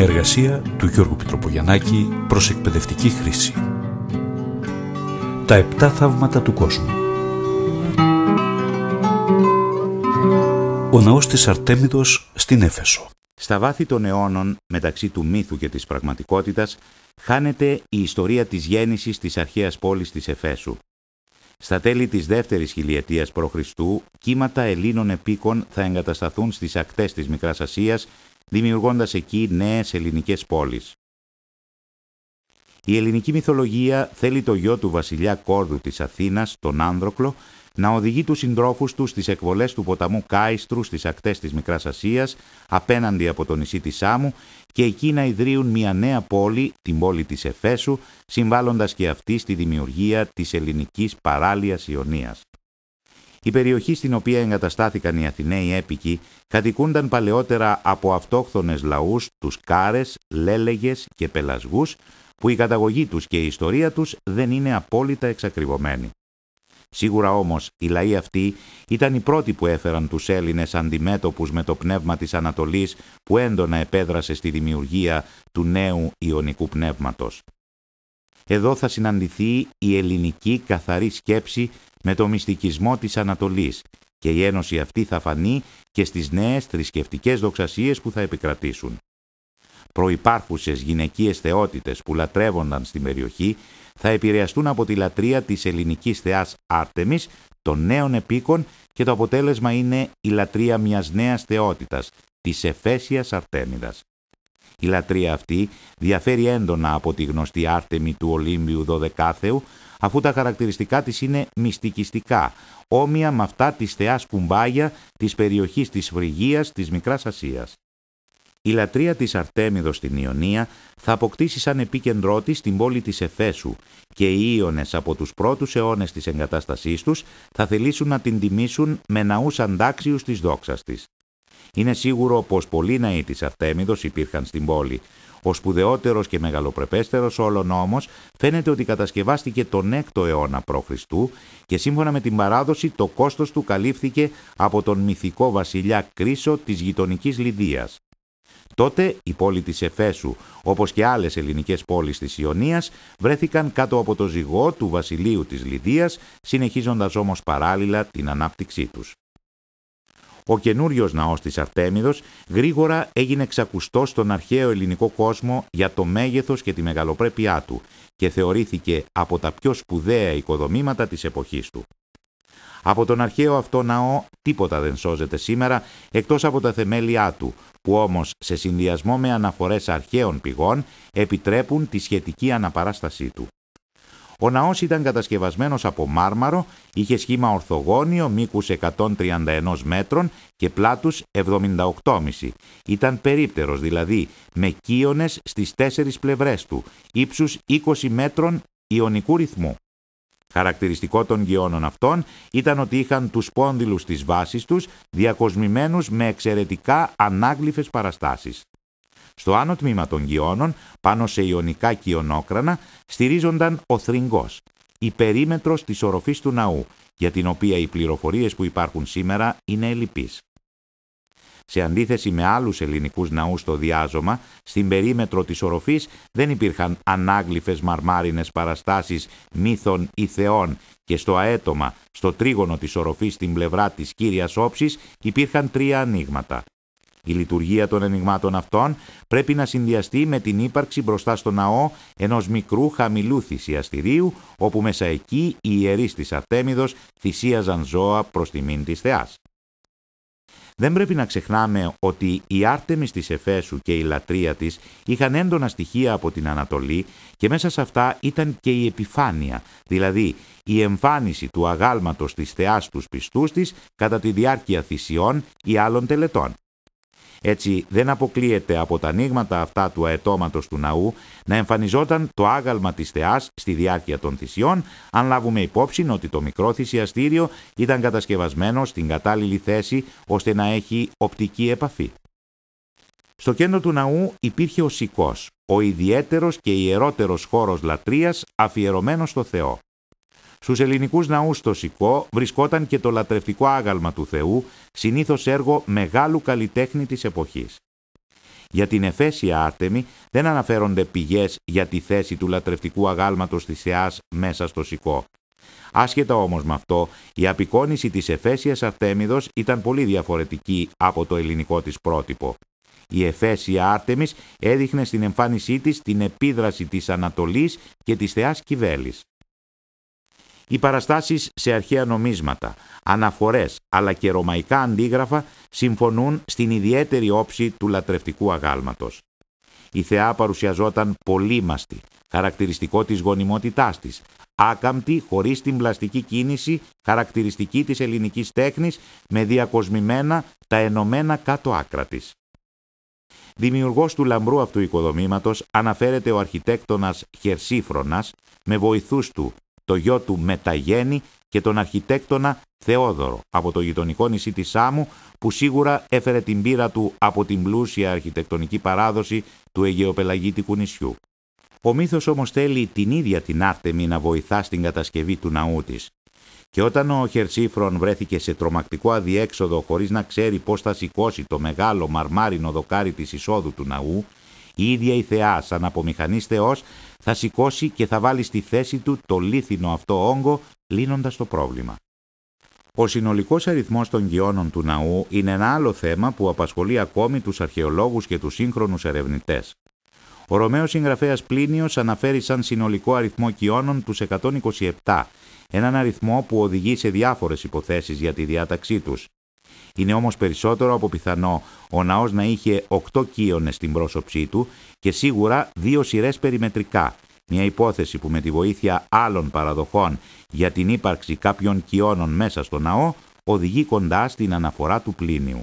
Μια εργασία του Γιώργου Πιτροπογιαννάκη προς εκπαιδευτική χρήση. Τα επτά θαύματα του κόσμου. Ο ναός της Αρτέμιδος στην Έφεσο. Στα βάθη των αιώνων, μεταξύ του μύθου και της πραγματικότητας, χάνεται η ιστορία της γέννησης της αρχαίας πόλης της Εφέσου. Στα τέλη της δεύτερης χιλιετίας π.Χ. κύματα Ελλήνων επίκων θα εγκατασταθούν στις ακτές της Μικράς Ασίας δημιουργώντας εκεί νέες ελληνικές πόλεις. Η ελληνική μυθολογία θέλει το γιο του βασιλιά Κόρδου της Αθήνας, τον Άνδροκλο, να οδηγεί τους συντρόφους τους στις εκβολές του ποταμού Κάιστρου στις ακτές της Μικράς Ασίας, απέναντι από το νησί της Σάμου και εκεί να ιδρύουν μια νέα πόλη, την πόλη της Εφέσου, συμβάλλοντας και αυτή στη δημιουργία της ελληνικής παράλιας Ιωνίας. Η περιοχή στην οποία εγκαταστάθηκαν οι Αθηναίοι έπικοι κατοικούνταν παλαιότερα από αυτόχθονες λαούς, τους Κάρες, Λέλεγες και Πελασγούς, που η καταγωγή τους και η ιστορία τους δεν είναι απόλυτα εξακριβωμένη. Σίγουρα όμως οι λαοί αυτοί ήταν οι πρώτοι που έφεραν τους Έλληνες αντιμέτωπους με το πνεύμα της Ανατολής που έντονα επέδρασε στη δημιουργία του νέου Ιωνικού πνεύματος. Εδώ θα συναντηθεί η ελληνική καθαρή σκέψη με το μυστικισμό της Ανατολής και η ένωση αυτή θα φανεί και στις νέες θρησκευτικές δοξασίες που θα επικρατήσουν. Προϋπάρχουσες γυναικείες θεότητες που λατρεύονταν στην περιοχή θα επηρεαστούν από τη λατρεία της ελληνικής θεάς Άρτεμις, των νέων επίκων και το αποτέλεσμα είναι η λατρεία μιας νέας θεότητας, της Εφέσιας Αρτέμιδας. Η λατρεία αυτή διαφέρει έντονα από τη γνωστή άρτεμη του Ολύμπιου Δωδεκάθεου, αφού τα χαρακτηριστικά της είναι μυστικιστικά, όμοια με αυτά της θεάς Κουμπάγια, της περιοχής της Βρυγίας, της Μικράς Ασίας. Η λατρεία της Αρτέμιδος στην Ιωνία θα αποκτήσει σαν επίκεντρό της την πόλη της Εφέσου και οι Ίωνες από τους πρώτους αιώνες της εγκατάστασής τους θα θελήσουν να την τιμήσουν με ναούς αντάξιους της δόξας της. Είναι σίγουρο πως πολλοί ναοί της Αρτέμιδος υπήρχαν στην πόλη. Ο σπουδαιότερος και μεγαλοπρεπέστερος όλων όμω φαίνεται ότι κατασκευάστηκε τον 6ο αιώνα π.Χ. και σύμφωνα με την παράδοση το κόστος του καλύφθηκε από τον μυθικό βασιλιά Κρίσο της γειτονικής Λιδίας. Τότε η πόλη της Εφέσου, όπως και άλλες ελληνικές πόλεις της Ιωνίας, βρέθηκαν κάτω από το ζυγό του βασιλείου της Λιδίας, συνεχίζοντας όμως παράλληλα την ανάπτυξή τους. Ο καινούριος ναός της Αρτέμιδος γρήγορα έγινε ξακουστός στον αρχαίο ελληνικό κόσμο για το μέγεθος και τη μεγαλοπρέπειά του και θεωρήθηκε από τα πιο σπουδαία οικοδομήματα της εποχής του. Από τον αρχαίο αυτό ναό τίποτα δεν σώζεται σήμερα εκτός από τα θεμέλια του, που όμως σε συνδυασμό με αναφορές αρχαίων πηγών επιτρέπουν τη σχετική αναπαράστασή του. Ο ναός ήταν κατασκευασμένος από μάρμαρο, είχε σχήμα ορθογώνιο, μήκους 131 μέτρων και πλάτους 78,5. Ήταν περίπτερος, δηλαδή με κίονες στις τέσσερις πλευρές του, ύψους 20 μέτρων ιονικού ρυθμού. Χαρακτηριστικό των γεώνων αυτών ήταν ότι είχαν τους πόνδυλους της βάσης τους διακοσμημένους με εξαιρετικά ανάγλυφες παραστάσεις. Στο άνω τμήμα των γιώνων, πάνω σε ιονικά κοιονόκρανα, στηρίζονταν ο θρυγκός, η περίμετρος της οροφής του ναού, για την οποία οι πληροφορίες που υπάρχουν σήμερα είναι ελλειπείς. Σε αντίθεση με άλλους ελληνικούς ναούς στο διάζωμα, στην περίμετρο της οροφής δεν υπήρχαν ανάγλυφες μαρμάρινες παραστάσεις μύθων ή θεών και στο αέτομα, στο τρίγωνο της οροφής στην πλευρά της κύριας όψης, υπήρχαν τρία ανοίγματα, η λειτουργία των ενηγμάτων αυτών πρέπει να συνδυαστεί με την ύπαρξη μπροστά στο ναό ενός μικρού χαμηλού θυσιαστηρίου, όπου μέσα εκεί οι ιερείς της Αρτέμιδος θυσίαζαν ζώα προς τιμήν της θεάς. Δεν πρέπει να ξεχνάμε ότι η άρτεμις της Εφέσου και η λατρεία της είχαν έντονα στοιχεία από την Ανατολή και μέσα σε αυτά ήταν και η επιφάνεια, δηλαδή η εμφάνιση του αγάλματος της θεάς τους πιστούς της κατά τη διάρκεια θυσιών ή άλλων τελετών. Έτσι δεν αποκλείεται από τα ανοίγματα αυτά του αετώματος του ναού να εμφανιζόταν το άγαλμα της θεάς στη διάρκεια των θυσιών, αν λάβουμε υπόψη ότι το μικρό θυσιαστήριο ήταν κατασκευασμένο στην κατάλληλη θέση ώστε να έχει οπτική επαφή. Στο κέντρο του ναού υπήρχε ο Σικός, ο ιδιαίτερος και ιερότερος χώρος λατρείας αφιερωμένος στο Θεό. Στους ελληνικούς ναούς στο Σικό βρισκόταν και το λατρευτικό άγαλμα του Θεού, συνήθως έργο μεγάλου καλλιτέχνη της εποχής. Για την Εφέσια Άρτεμη δεν αναφέρονται πηγές για τη θέση του λατρευτικού αγάλματος της Θεάς μέσα στο Σικό. Άσχετα όμως με αυτό, η απεικόνιση της Εφέσιας Αρτέμιδος ήταν πολύ διαφορετική από το ελληνικό της πρότυπο. Η Εφέσια Άρτεμις έδειχνε στην εμφάνισή της την επίδραση της Ανατολής και της Θεάς Κιβέλης. Οι παραστάσεις σε αρχαία νομίσματα, αναφορές αλλά και ρωμαϊκά αντίγραφα συμφωνούν στην ιδιαίτερη όψη του λατρευτικού αγάλματος. Η θεά παρουσιαζόταν πολύμαστη, χαρακτηριστικό της γονιμότητάς της, άκαμπτη χωρίς την πλαστική κίνηση χαρακτηριστική της ελληνικής τέχνης με διακοσμημένα τα ενωμένα κάτω άκρα της. Δημιουργός του λαμπρού αυτού οικοδομήματος αναφέρεται ο αρχιτέκτονας Χερσίφρονας με βοηθούς του το γιο του Μεταγέννη και τον αρχιτέκτονα Θεόδωρο από το γειτονικό νησί της Σάμου που σίγουρα έφερε την πύρα του από την πλούσια αρχιτεκτονική παράδοση του Αιγαιοπελαγίτικου νησιού. Ο μύθος όμως θέλει την ίδια την Άρτεμη να βοηθά στην κατασκευή του ναού της. Και όταν ο Χερσίφρον βρέθηκε σε τρομακτικό αδιέξοδο χωρίς να ξέρει πώς θα σηκώσει το μεγάλο μαρμάρινο δοκάρι της εισόδου του ναού, η ίδια η θεά σαν θα σηκώσει και θα βάλει στη θέση του το λίθινο αυτό όγκο, λύνοντας το πρόβλημα. Ο συνολικός αριθμός των κοιόνων του ναού είναι ένα άλλο θέμα που απασχολεί ακόμη τους αρχαιολόγους και τους σύγχρονους ερευνητές. Ο Ρωμαίος συγγραφέας Πλίνιος αναφέρει σαν συνολικό αριθμό κοιώνων τους 127, έναν αριθμό που οδηγεί σε διάφορες υποθέσεις για τη διάταξή τους. Είναι όμως περισσότερο από πιθανό ο ναός να είχε 8 κύονες στην πρόσωψή του και σίγουρα δύο σειρές περιμετρικά, μια υπόθεση που με τη βοήθεια άλλων παραδοχών για την ύπαρξη κάποιων κυώνων μέσα στο ναό οδηγεί κοντά στην αναφορά του Πλίνιου.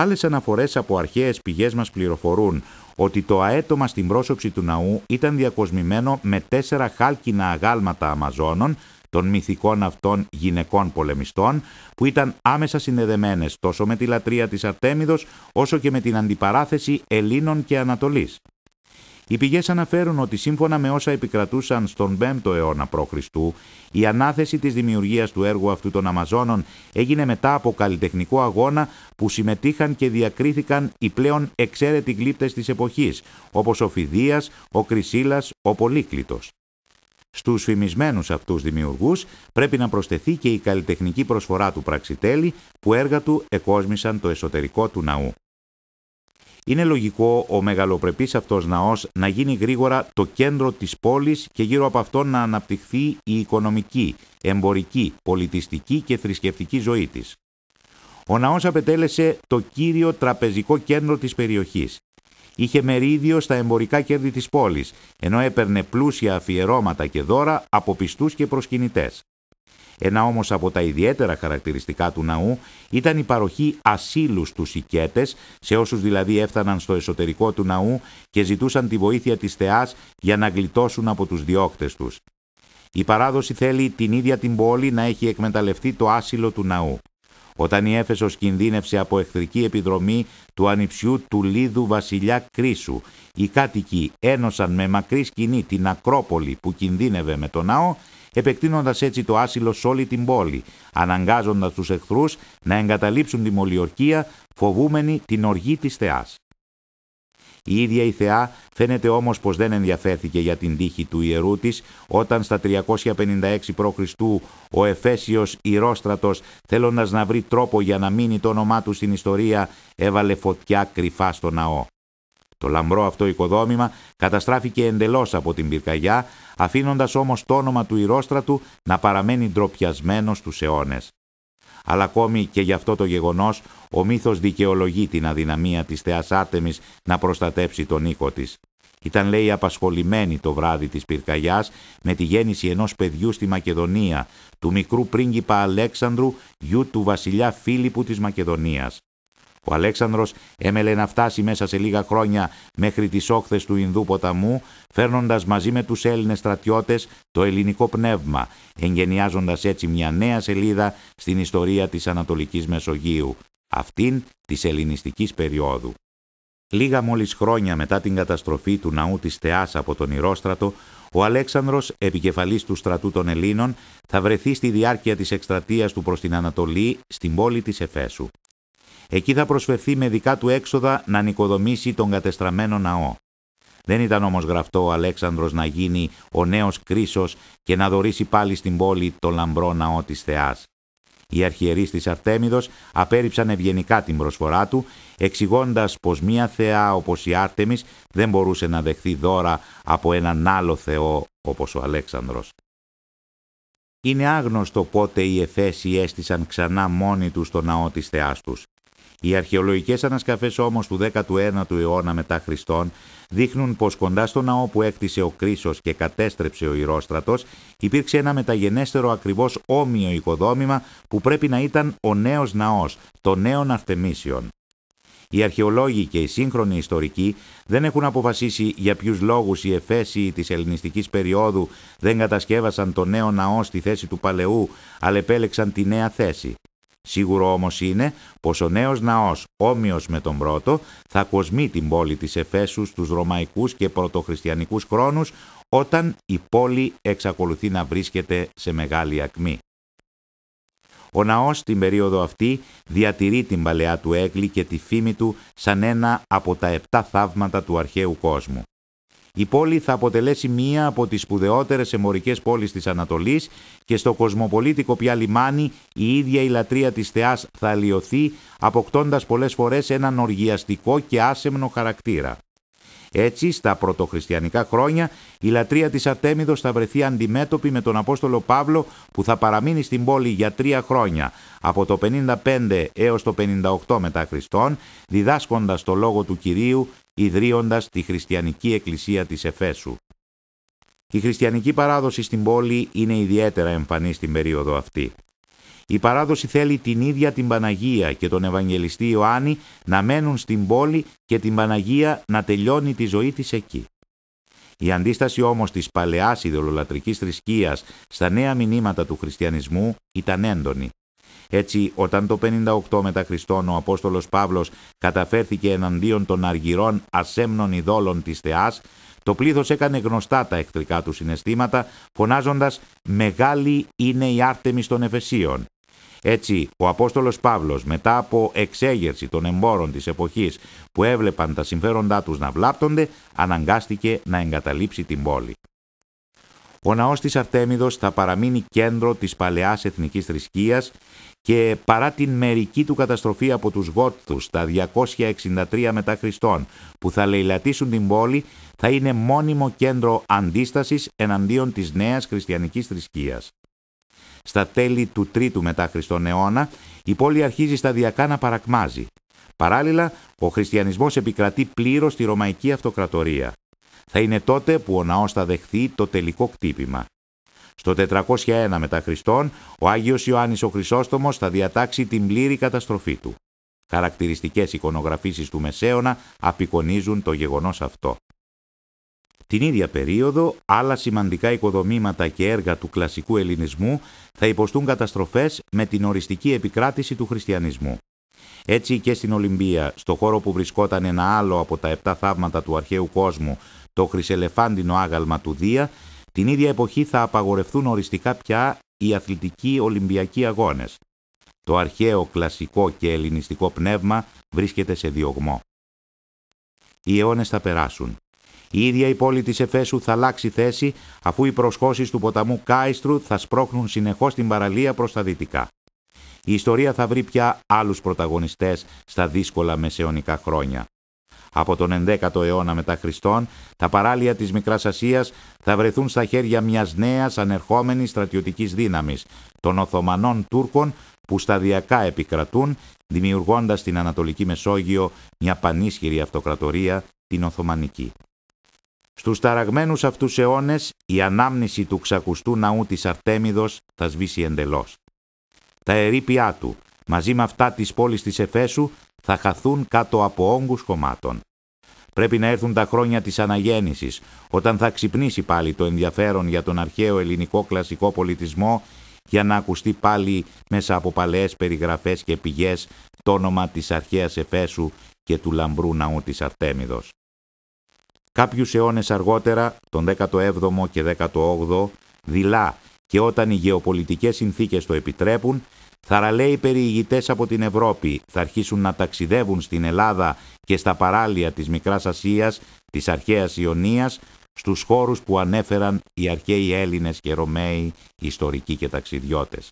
Άλλες αναφορές από αρχαίες πηγές μας πληροφορούν ότι το αέτομα στην πρόσωψη του ναού ήταν διακοσμημένο με τέσσερα χάλκινα αγάλματα αμαζόνων των μυθικών αυτών γυναικών πολεμιστών που ήταν άμεσα συνδεδεμένες τόσο με τη λατρεία της Αρτέμιδος όσο και με την αντιπαράθεση Ελλήνων και Ανατολής. Οι πηγές αναφέρουν ότι σύμφωνα με όσα επικρατούσαν στον 5ο αιώνα π.Χ. η ανάθεση της δημιουργίας του έργου αυτού των Αμαζόνων έγινε μετά από καλλιτεχνικό αγώνα που συμμετείχαν και διακρίθηκαν οι πλέον εξαίρετοι γλύπτες της εποχής όπως ο Φιδίας, ο Κρυσίλας, ο Πολύκλητος. Στους φημισμένους αυτούς δημιουργούς πρέπει να προσθεθεί και η καλλιτεχνική προσφορά του Πραξιτέλη που έργα του εκόσμησαν το εσωτερικό του ναού. Είναι λογικό ο μεγαλοπρεπής αυτός ναός να γίνει γρήγορα το κέντρο της πόλης και γύρω από αυτό να αναπτυχθεί η οικονομική, εμπορική, πολιτιστική και θρησκευτική ζωή της. Ο ναός απετέλεσε το κύριο τραπεζικό κέντρο της περιοχής είχε μερίδιο στα εμπορικά κέρδη της πόλης, ενώ έπαιρνε πλούσια αφιερώματα και δώρα από πιστούς και προσκυνητές. Ένα όμως από τα ιδιαίτερα χαρακτηριστικά του ναού ήταν η παροχή ασύλους στους οικέτες, σε όσους δηλαδή έφταναν στο εσωτερικό του ναού και ζητούσαν τη βοήθεια της θεάς για να γλιτώσουν από τους διώκτες τους. Η παράδοση θέλει την ίδια την πόλη να έχει εκμεταλλευτεί το άσυλο του ναού όταν η Έφεσος κινδύνευσε από εχθρική επιδρομή του ανιψιού του Λίδου βασιλιά Κρίσου. Οι κάτοικοι ένωσαν με μακρύ σκηνή την Ακρόπολη που κινδύνευε με τον ναό, επεκτείνοντας έτσι το άσυλο σε όλη την πόλη, αναγκάζοντας τους εχθρούς να εγκαταλείψουν τη μολιορκία φοβούμενοι την οργή της θεάς. Η ίδια η Θεά φαίνεται όμως πως δεν ενδιαφέρθηκε για την τύχη του ιερού της όταν στα 356 π.Χ. ο Εφέσιος Ηρόστρατο θέλοντας να βρει τρόπο για να μείνει το όνομά του στην ιστορία έβαλε φωτιά κρυφά στο ναό. Το λαμπρό αυτό οικοδόμημα καταστράφηκε εντελώς από την πυρκαγιά, αφήνοντας όμως το όνομα του Ηρόστρατου να παραμένει ντροπιασμένο στους αιώνες αλλά ακόμη και γι' αυτό το γεγονός ο μύθος δικαιολογεί την αδυναμία της θεάς Άρτεμις να προστατέψει τον οίκο της. Ήταν λέει απασχολημένη το βράδυ της πυρκαγιάς με τη γέννηση ενός παιδιού στη Μακεδονία, του μικρού πρίγκιπα Αλέξανδρου, γιου του βασιλιά Φίλιππου της Μακεδονίας. Ο Αλέξανδρος έμελε να φτάσει μέσα σε λίγα χρόνια μέχρι τις όχθες του Ινδού ποταμού, φέρνοντας μαζί με τους Έλληνες στρατιώτες το ελληνικό πνεύμα, εγγενιάζοντας έτσι μια νέα σελίδα στην ιστορία της Ανατολικής Μεσογείου, αυτήν της ελληνιστικής περίοδου. Λίγα μόλις χρόνια μετά την καταστροφή του ναού της Θεάς από τον Ηρόστρατο, ο Αλέξανδρος, επικεφαλής του στρατού των Ελλήνων, θα βρεθεί στη διάρκεια της εκστρατείας του προς την Ανατολή, στην πόλη της Εφέσου. Εκεί θα προσφερθεί με δικά του έξοδα να νοικοδομήσει τον κατεστραμμένο ναό. Δεν ήταν όμως γραφτό ο Αλέξανδρος να γίνει ο νέος Κρίσος και να δωρήσει πάλι στην πόλη το λαμπρό ναό της Θεάς. Οι αρχιερείς της Αρτέμιδος απέρριψαν ευγενικά την προσφορά του, εξηγώντας πως μία θεά όπως η Άρτεμις δεν μπορούσε να δεχθεί δώρα από έναν άλλο θεό όπως ο Αλέξανδρος. Είναι άγνωστο πότε οι Εφέσιοι έστησαν ξανά μόνοι τους το ναό της θεάς τους. Οι αρχαιολογικές ανασκαφές όμως του 19ου αιώνα μετά Χριστόν δείχνουν πως κοντά στο ναό που έκτισε ο Κρίσος και κατέστρεψε ο Ηρόστρατος, υπήρξε ένα μεταγενέστερο ακριβώς όμοιο οικοδόμημα που πρέπει να ήταν ο νέος ναός, το νέο Ναυτεμίσιον. Οι αρχαιολόγοι και οι σύγχρονοι ιστορικοί δεν έχουν αποφασίσει για ποιους λόγους οι Εφέσιοι της ελληνιστικής περίοδου δεν κατασκεύασαν το νέο ναό στη θέση του παλαιού, αλλά επέλεξαν τη νέα θέση. Σίγουρο όμως είναι πως ο νέος ναός, όμοιος με τον πρώτο, θα κοσμεί την πόλη της Εφέσους στους ρωμαϊκούς και πρωτοχριστιανικούς χρόνους, όταν η πόλη εξακολουθεί να βρίσκεται σε μεγάλη ακμή. Ο ναός την περίοδο αυτή διατηρεί την παλαιά του έγκλη και τη φήμη του σαν ένα από τα επτά θαύματα του αρχαίου κόσμου. Η πόλη θα αποτελέσει μία από τις σπουδαιότερες εμπορικέ πόλεις της Ανατολής και στο κοσμοπολίτικο πια λιμάνι η ίδια η λατρεία της θεάς θα αλλοιωθεί αποκτώντας πολλές φορές έναν οργιαστικό και άσεμνο χαρακτήρα. Έτσι, στα πρωτοχριστιανικά χρόνια, η λατρεία της Αρτέμιδος θα βρεθεί αντιμέτωπη με τον Απόστολο Παύλο που θα παραμείνει στην πόλη για τρία χρόνια, από το 55 έως το 58 μετά Χριστόν, διδάσκοντας το λόγο του Κυρίου ιδρύοντας τη Χριστιανική Εκκλησία της Εφέσου. Η χριστιανική παράδοση στην πόλη είναι ιδιαίτερα εμφανή στην περίοδο αυτή. Η παράδοση θέλει την ίδια την Παναγία και τον Ευαγγελιστή Ιωάννη να μένουν στην πόλη και την Παναγία να τελειώνει τη ζωή της εκεί. Η αντίσταση όμως της παλαιάς ιδεολολατρικής θρησκείας στα νέα μηνύματα του χριστιανισμού ήταν έντονη. Έτσι, όταν το 58 μετά ο Απόστολος Παύλος καταφέρθηκε εναντίον των αργυρών ασέμνων ειδόλων της Θεάς, το πλήθος έκανε γνωστά τα εχθρικά του συναισθήματα, φωνάζοντας «Μεγάλη είναι η άρτεμις των Εφεσίων». Έτσι, ο Απόστολος Παύλος μετά από εξέγερση των εμπόρων της εποχής που έβλεπαν τα συμφέροντά τους να βλάπτονται, αναγκάστηκε να εγκαταλείψει την πόλη. Ο ναός της Αρτέμιδος θα παραμείνει κέντρο της παλαιάς εθνικής θρησκείας και παρά την μερική του καταστροφή από τους Γότθους τα 263 μετά Χριστόν που θα λαιλατίσουν την πόλη θα είναι μόνιμο κέντρο αντίστασης εναντίον της νέας χριστιανικής θρησκείας. Στα τέλη του 3ου μετά Χριστόν αιώνα η πόλη αρχίζει σταδιακά να παρακμάζει. Παράλληλα, ο χριστιανισμός επικρατεί πλήρως στη Ρωμαϊκή Αυτοκρατορία θα είναι τότε που ο ναός θα δεχθεί το τελικό κτύπημα. Στο 401 μετά Χριστόν, ο Άγιος Ιωάννης ο Χρυσόστομος θα διατάξει την πλήρη καταστροφή του. Χαρακτηριστικές εικονογραφήσεις του Μεσαίωνα απεικονίζουν το γεγονός αυτό. Την ίδια περίοδο, άλλα σημαντικά οικοδομήματα και έργα του κλασικού ελληνισμού θα υποστούν καταστροφές με την οριστική επικράτηση του χριστιανισμού. Έτσι και στην Ολυμπία, στο χώρο που βρισκόταν ένα άλλο από τα επτά θαύματα του αρχαίου κόσμου, το χρυσελεφάντινο άγαλμα του Δία, την ίδια εποχή θα απαγορευτούν οριστικά πια οι αθλητικοί Ολυμπιακοί αγώνες. Το αρχαίο κλασικό και ελληνιστικό πνεύμα βρίσκεται σε διωγμό. Οι αιώνες θα περάσουν. Η ίδια η πόλη της Εφέσου θα αλλάξει θέση αφού οι προσχώσεις του ποταμού Κάιστρου θα σπρώχνουν συνεχώς την παραλία προς τα δυτικά. Η ιστορία θα βρει πια άλλους πρωταγωνιστές στα δύσκολα μεσαιωνικά χρόνια από τον 11ο αιώνα μετά Χριστόν, τα παράλια της Μικράς Ασίας θα βρεθούν στα χέρια μιας νέας ανερχόμενης στρατιωτικής δύναμης, των Οθωμανών Τούρκων που σταδιακά επικρατούν, δημιουργώντας στην Ανατολική Μεσόγειο μια πανίσχυρη αυτοκρατορία, την Οθωμανική. Στους ταραγμένους αυτούς αιώνες, η ανάμνηση του ξακουστού ναού της Αρτέμιδος θα σβήσει εντελώς. Τα ερήπια του, μαζί με αυτά της πόλης της Εφέσου, θα χαθούν κάτω από όγκους κομμάτων. Πρέπει να έρθουν τα χρόνια της αναγέννησης, όταν θα ξυπνήσει πάλι το ενδιαφέρον για τον αρχαίο ελληνικό κλασικό πολιτισμό για να ακουστεί πάλι μέσα από παλαιές περιγραφές και πηγές το όνομα της αρχαίας Εφέσου και του λαμπρού ναού της Αρτέμιδος. Κάποιους αιώνες αργότερα, τον 17ο και 18ο, δειλά και όταν οι γεωπολιτικές συνθήκες το επιτρέπουν, Θαραλέοι περιηγητές από την Ευρώπη θα αρχίσουν να ταξιδεύουν στην Ελλάδα και στα παράλια της Μικράς Ασίας, της Αρχαίας Ιωνίας, στους χώρους που ανέφεραν οι αρχαίοι Έλληνες και Ρωμαίοι, ιστορικοί και ταξιδιώτες.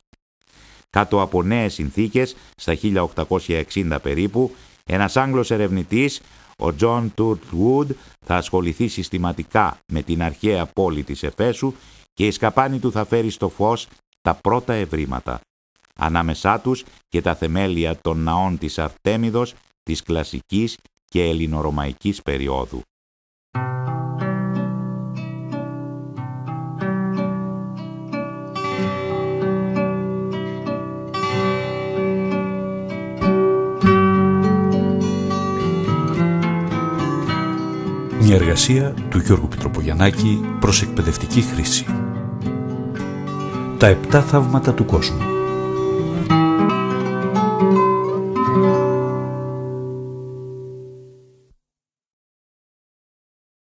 Κάτω από νέες συνθήκες, στα 1860 περίπου, ένας Άγγλος ερευνητής, ο Τζον Τουρτ Wood, θα ασχοληθεί συστηματικά με την αρχαία πόλη της Εφέσου και η σκαπάνη του θα φέρει στο φως τα πρώτα ευρήματα ανάμεσά τους και τα θεμέλια των ναών της Αρτέμιδος, της κλασικής και ελληνορωμαϊκής περίοδου. Μια εργασία του Γιώργου Πιτροπογιαννάκη προς εκπαιδευτική χρήση. Τα επτά θαύματα του κόσμου.